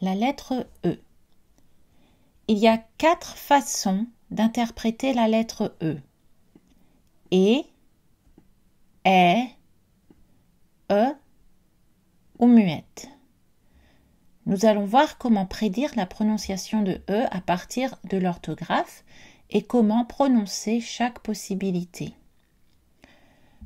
la lettre E. Il y a quatre façons d'interpréter la lettre E. E, E, E ou muette. Nous allons voir comment prédire la prononciation de E à partir de l'orthographe et comment prononcer chaque possibilité.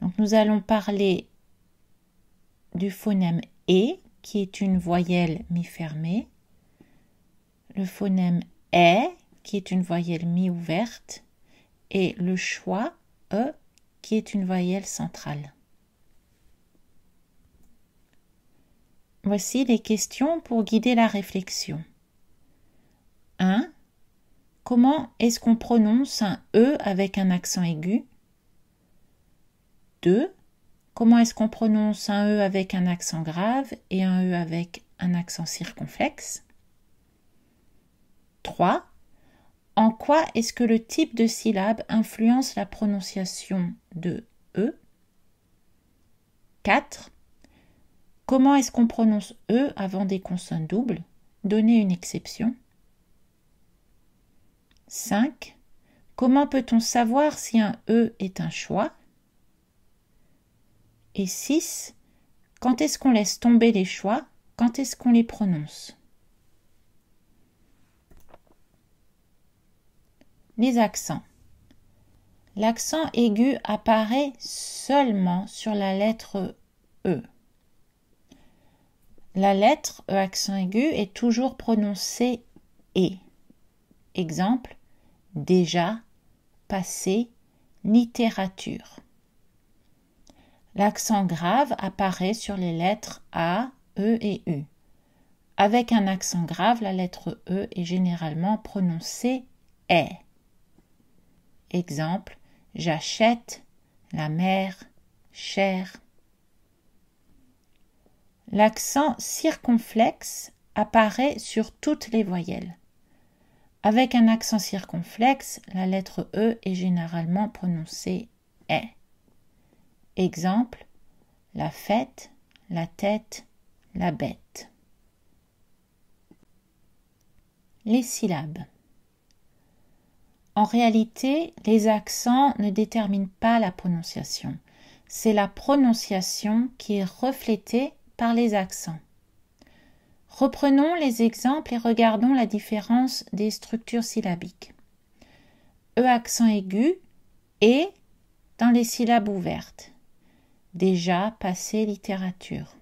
Donc nous allons parler du phonème E qui est une voyelle mi-fermée, le phonème est, qui est une voyelle mi-ouverte, et le choix e, qui est une voyelle centrale. Voici les questions pour guider la réflexion. 1. Comment est-ce qu'on prononce un E avec un accent aigu 2. Comment est-ce qu'on prononce un E avec un accent grave et un E avec un accent circonflexe 3. En quoi est-ce que le type de syllabe influence la prononciation de E 4. Comment est-ce qu'on prononce E avant des consonnes doubles Donnez une exception. 5. Comment peut-on savoir si un E est un choix et 6. Quand est-ce qu'on laisse tomber les choix Quand est-ce qu'on les prononce Les accents. L'accent aigu apparaît seulement sur la lettre E. La lettre E accent aigu est toujours prononcée E. Exemple déjà, passé, littérature. L'accent grave apparaît sur les lettres A, E et U. Avec un accent grave, la lettre E est généralement prononcée e ». Exemple, j'achète, la mère cher. L'accent circonflexe apparaît sur toutes les voyelles. Avec un accent circonflexe, la lettre E est généralement prononcée e ». Exemple la fête, la tête, la bête. Les syllabes. En réalité, les accents ne déterminent pas la prononciation. C'est la prononciation qui est reflétée par les accents. Reprenons les exemples et regardons la différence des structures syllabiques. E accent aigu et dans les syllabes ouvertes déjà, passé, littérature.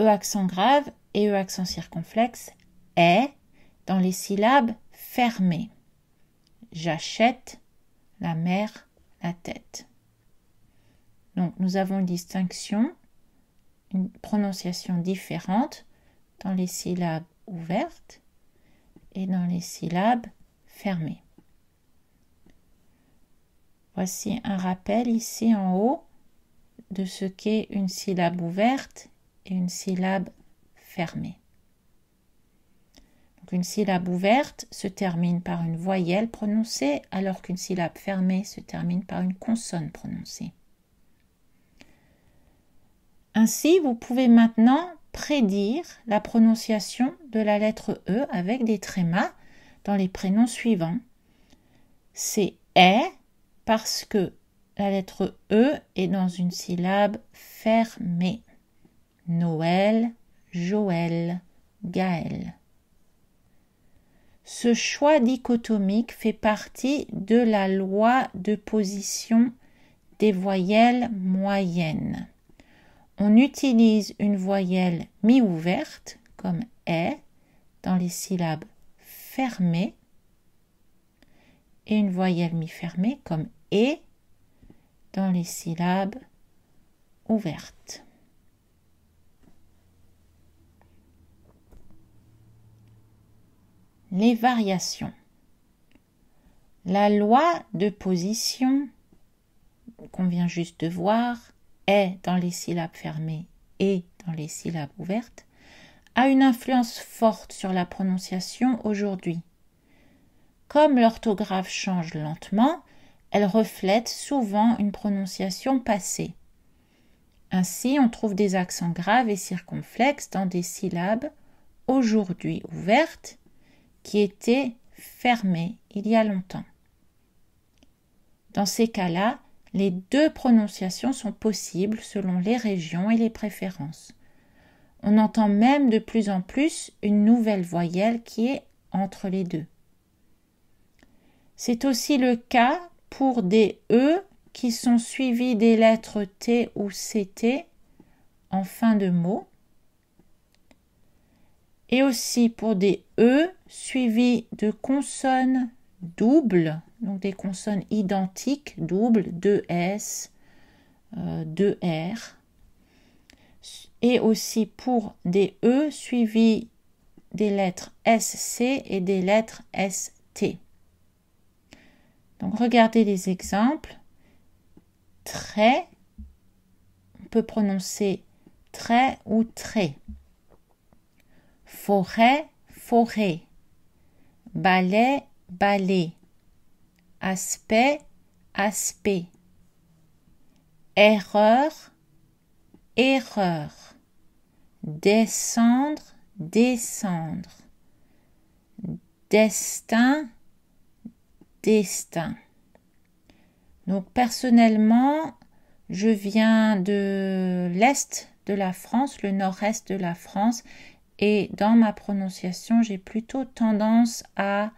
E accent grave et E accent circonflexe est dans les syllabes fermées. J'achète la mer la tête. Donc nous avons une distinction, une prononciation différente dans les syllabes ouvertes et dans les syllabes fermées. Voici un rappel ici en haut de ce qu'est une syllabe ouverte et une syllabe fermée. une syllabe ouverte se termine par une voyelle prononcée alors qu'une syllabe fermée se termine par une consonne prononcée. Ainsi, vous pouvez maintenant prédire la prononciation de la lettre E avec des trémas dans les prénoms suivants. C'est est, parce que la lettre E est dans une syllabe fermée. Noël, Joël, Gaël. Ce choix dichotomique fait partie de la loi de position des voyelles moyennes. On utilise une voyelle mi-ouverte comme E dans les syllabes fermées et une voyelle mi-fermée comme et dans les syllabes ouvertes. Les variations. La loi de position qu'on vient juste de voir est dans les syllabes fermées et dans les syllabes ouvertes a une influence forte sur la prononciation aujourd'hui. Comme l'orthographe change lentement, elle reflète souvent une prononciation passée. Ainsi, on trouve des accents graves et circonflexes dans des syllabes aujourd'hui ouvertes qui étaient fermées il y a longtemps. Dans ces cas-là, les deux prononciations sont possibles selon les régions et les préférences. On entend même de plus en plus une nouvelle voyelle qui est entre les deux. C'est aussi le cas pour des E qui sont suivis des lettres T ou CT en fin de mot et aussi pour des E suivis de consonnes doubles, donc des consonnes identiques, doubles, 2S, 2R, euh, et aussi pour des E suivis des lettres SC et des lettres ST regardez les exemples. Trait. On peut prononcer trait ou trait. Forêt, forêt. Balai, Ballet Aspect, aspect. Erreur, erreur. Descendre, descendre. Destin, destin. Donc personnellement, je viens de l'Est de la France, le nord-est de la France, et dans ma prononciation, j'ai plutôt tendance à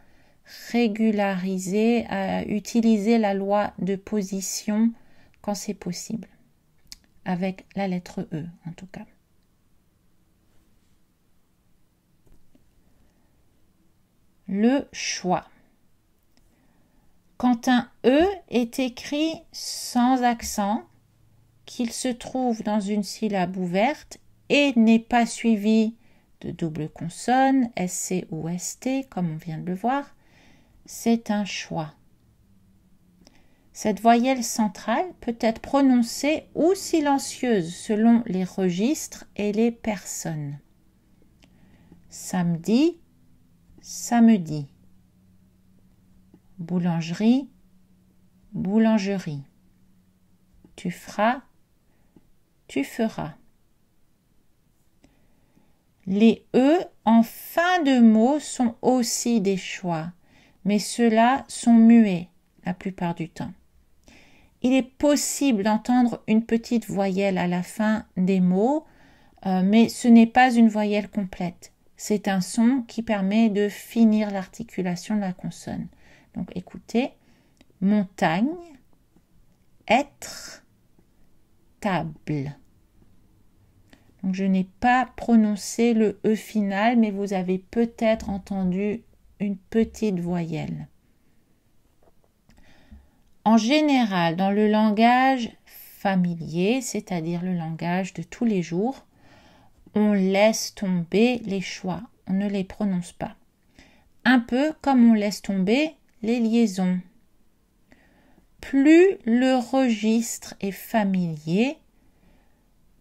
régulariser, à utiliser la loi de position quand c'est possible, avec la lettre E en tout cas. Le choix quand un E est écrit sans accent, qu'il se trouve dans une syllabe ouverte et n'est pas suivi de double consonne, SC ou ST, comme on vient de le voir, c'est un choix. Cette voyelle centrale peut être prononcée ou silencieuse selon les registres et les personnes. Samedi, samedi boulangerie, boulangerie. Tu feras, tu feras. Les E en fin de mot sont aussi des choix, mais ceux-là sont muets la plupart du temps. Il est possible d'entendre une petite voyelle à la fin des mots, euh, mais ce n'est pas une voyelle complète. C'est un son qui permet de finir l'articulation de la consonne. Donc écoutez, montagne, être, table. Donc je n'ai pas prononcé le E final, mais vous avez peut-être entendu une petite voyelle. En général, dans le langage familier, c'est-à-dire le langage de tous les jours, on laisse tomber les choix, on ne les prononce pas. Un peu comme on laisse tomber les liaisons. Plus le registre est familier,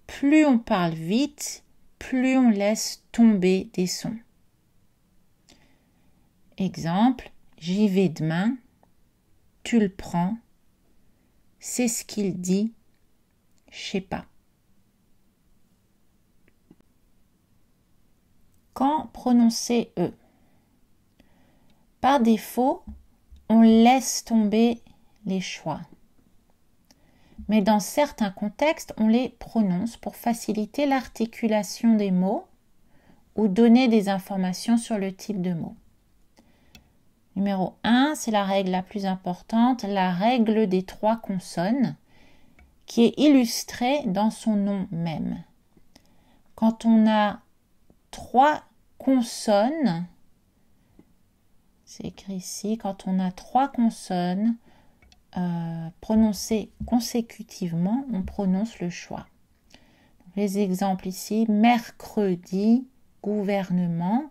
plus on parle vite, plus on laisse tomber des sons. Exemple, j'y vais demain, tu le prends, c'est ce qu'il dit, je sais pas. Quand prononcer E Par défaut, on laisse tomber les choix. Mais dans certains contextes, on les prononce pour faciliter l'articulation des mots ou donner des informations sur le type de mot. Numéro 1, c'est la règle la plus importante, la règle des trois consonnes, qui est illustrée dans son nom même. Quand on a trois consonnes c'est écrit ici, quand on a trois consonnes euh, prononcées consécutivement, on prononce le choix. Les exemples ici, mercredi, gouvernement,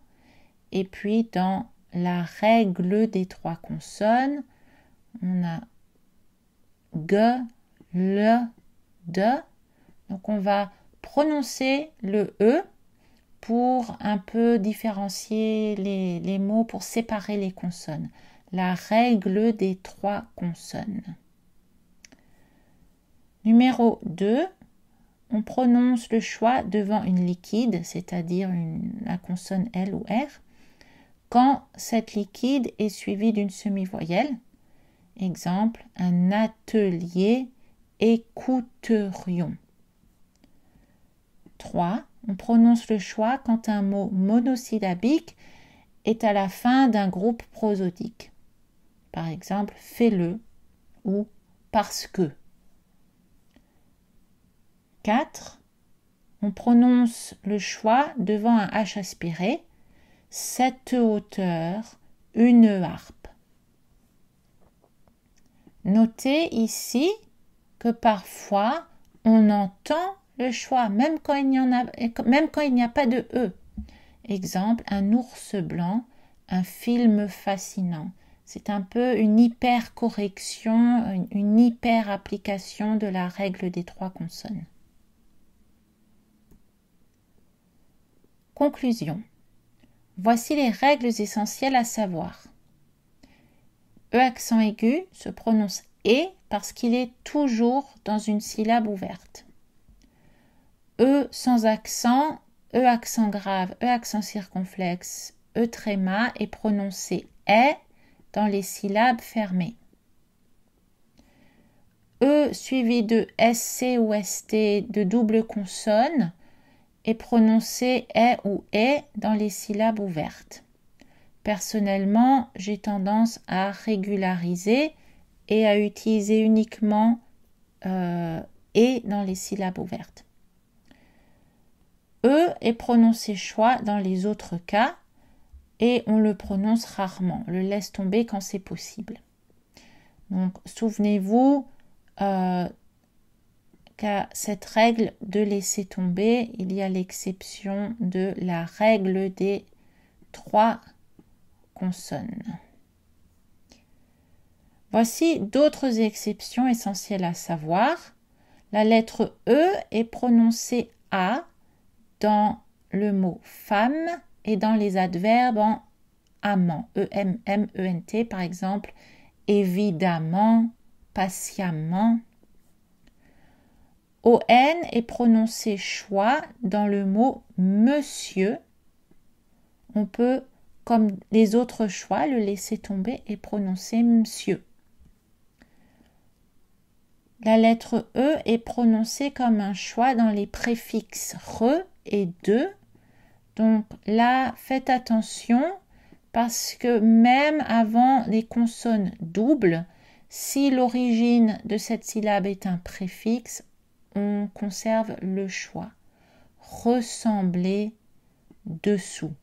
et puis dans la règle des trois consonnes, on a g, le, de. Donc on va prononcer le e pour un peu différencier les, mots, pour séparer les consonnes. La règle des trois consonnes. Numéro 2, on prononce le choix devant une liquide, c'est-à-dire la consonne L ou R, quand cette liquide est suivie d'une semi-voyelle. Exemple, un atelier écouterions. 3. On prononce le choix quand un mot monosyllabique est à la fin d'un groupe prosodique. Par exemple, fais-le ou parce que. 4. On prononce le choix devant un H aspiré. Cette hauteur, une harpe. Notez ici que parfois on entend le choix, même quand il n'y a, même quand il n'y a pas de E. Exemple, un ours blanc, un film fascinant. C'est un peu une hyper-correction, une, hyper-application de la règle des trois consonnes. Conclusion. Voici les règles essentielles à savoir. E accent aigu se prononce E parce qu'il est toujours dans une syllabe ouverte. E sans accent, E accent grave, E accent circonflexe, E tréma est prononcé E dans les syllabes fermées. E suivi de SC ou ST de double consonne est prononcé E ou E dans les syllabes ouvertes. Personnellement, j'ai tendance à régulariser et à utiliser uniquement euh, E dans les syllabes ouvertes. E est prononcé choix dans les autres cas et on le prononce rarement, le laisse tomber quand c'est possible. Donc souvenez-vous euh, qu'à cette règle de laisser tomber, il y a l'exception de la règle des trois consonnes. Voici d'autres exceptions essentielles à savoir. La lettre E est prononcée A dans le mot femme et dans les adverbes en amant, E-M-M-E-N-T par exemple, évidemment, patiemment. O-N est prononcé choix dans le mot monsieur. On peut, comme les autres choix, le laisser tomber et prononcer monsieur. La lettre E est prononcée comme un choix dans les préfixes re et 2. Donc là, faites attention parce que même avant les consonnes doubles, si l'origine de cette syllabe est un préfixe, on conserve le choix. Ressembler dessous.